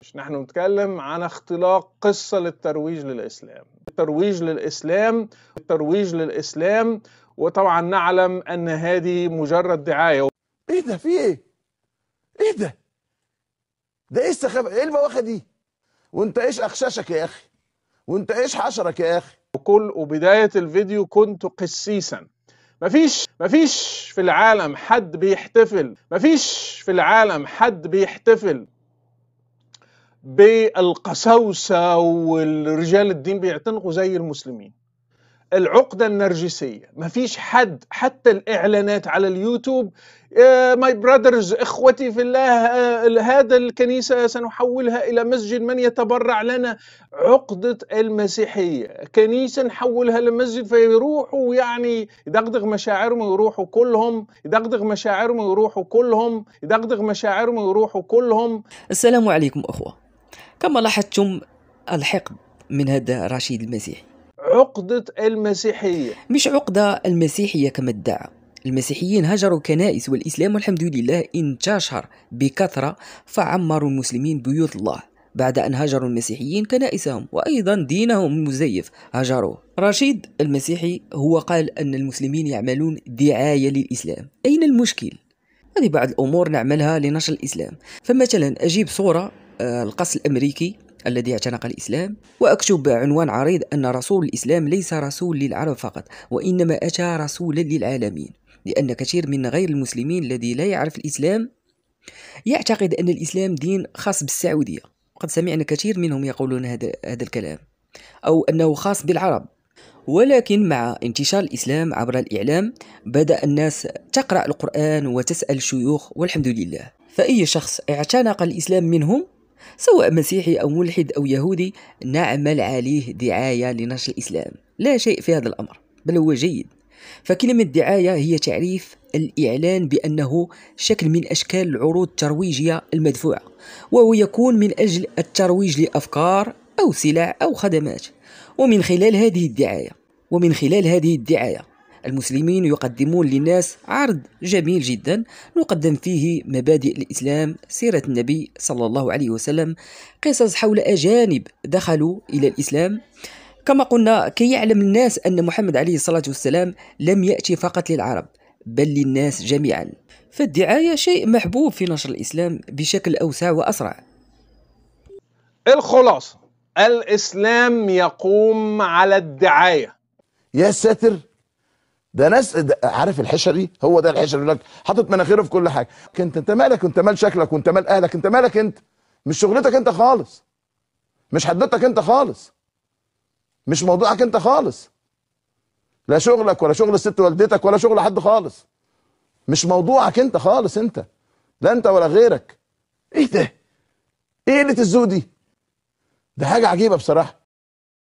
مش نحن نتكلم عن اختلاق قصة للترويج للإسلام الترويج للإسلام الترويج للإسلام وطبعا نعلم أن هذه مجرد دعاية إيه ده في إيه؟ إيه ده؟ ده إيه السخافة؟ إيه البواخة دي؟ وأنت إيش أخشاشك يا أخي؟ وأنت إيش حشرك يا أخي؟ وكل وبداية الفيديو كنت قسيسا مفيش مفيش في العالم حد بيحتفل مفيش في العالم حد بيحتفل بالقساوسة والرجال الدين بيعتنقوا زي المسلمين العقدة النرجسية ما فيش حد حتى الإعلانات على اليوتيوب ماي برادرز إخوتي في الله آه، هذا الكنيسة سنحولها إلى مسجد من يتبرع لنا عقدة المسيحية كنيسة نحولها لمسجد فيروحوا يعني يدغدغ مشاعرهم ويروحوا كلهم يدغدغ مشاعرهم ويروحوا كلهم يدغدغ مشاعرهم ويروحوا كلهم السلام عليكم أخوة كما لاحظتم الحقد من هذا رشيد المسيحي عقدة المسيحية مش عقدة المسيحية كما ادعى المسيحيين هجروا كنائس والإسلام والحمد لله انتشر بكثرة فعمروا المسلمين بيوت الله بعد أن هجروا المسيحيين كنائسهم وأيضا دينهم المزيف هجروه رشيد المسيحي هو قال أن المسلمين يعملون دعاية للإسلام أين المشكل؟ هذه بعض الأمور نعملها لنشر الإسلام فمثلا أجيب صورة القصر الأمريكي الذي اعتنق الإسلام وأكتب عنوان عريض أن رسول الإسلام ليس رسول للعرب فقط وإنما أتى رسولا للعالمين لأن كثير من غير المسلمين الذي لا يعرف الإسلام يعتقد أن الإسلام دين خاص بالسعودية وقد سمعنا كثير منهم يقولون هذا, هذا الكلام أو أنه خاص بالعرب ولكن مع انتشار الإسلام عبر الإعلام بدأ الناس تقرأ القرآن وتسأل الشيوخ والحمد لله فأي شخص اعتنق الإسلام منهم سواء مسيحي أو ملحد أو يهودي نعمل عليه دعاية لنشر الإسلام لا شيء في هذا الأمر بل هو جيد فكلمة دعاية هي تعريف الإعلان بأنه شكل من أشكال العروض الترويجية المدفوعة وهو يكون من أجل الترويج لأفكار أو سلع أو خدمات ومن خلال هذه الدعاية ومن خلال هذه الدعاية المسلمين يقدمون للناس عرض جميل جدا نقدم فيه مبادئ الإسلام سيرة النبي صلى الله عليه وسلم قصص حول أجانب دخلوا إلى الإسلام كما قلنا كي يعلم الناس أن محمد عليه الصلاة والسلام لم يأتي فقط للعرب بل للناس جميعا فالدعاية شيء محبوب في نشر الإسلام بشكل أوسع وأسرع الخلاصة الإسلام يقوم على الدعاية يا ساتر ده ناس ده عارف الحشري هو ده الحشري يقول لك حاطط مناخيره في كل حاجه انت انت مالك انت مال شكلك وانت مال اهلك انت مالك انت مش شغلتك انت خالص مش حدتك انت خالص مش موضوعك انت خالص لا شغلك ولا شغل الست والدتك ولا شغل حد خالص مش موضوعك انت خالص انت لا انت ولا غيرك ايه ده ايه قله الذوق دي ده حاجه عجيبه بصراحه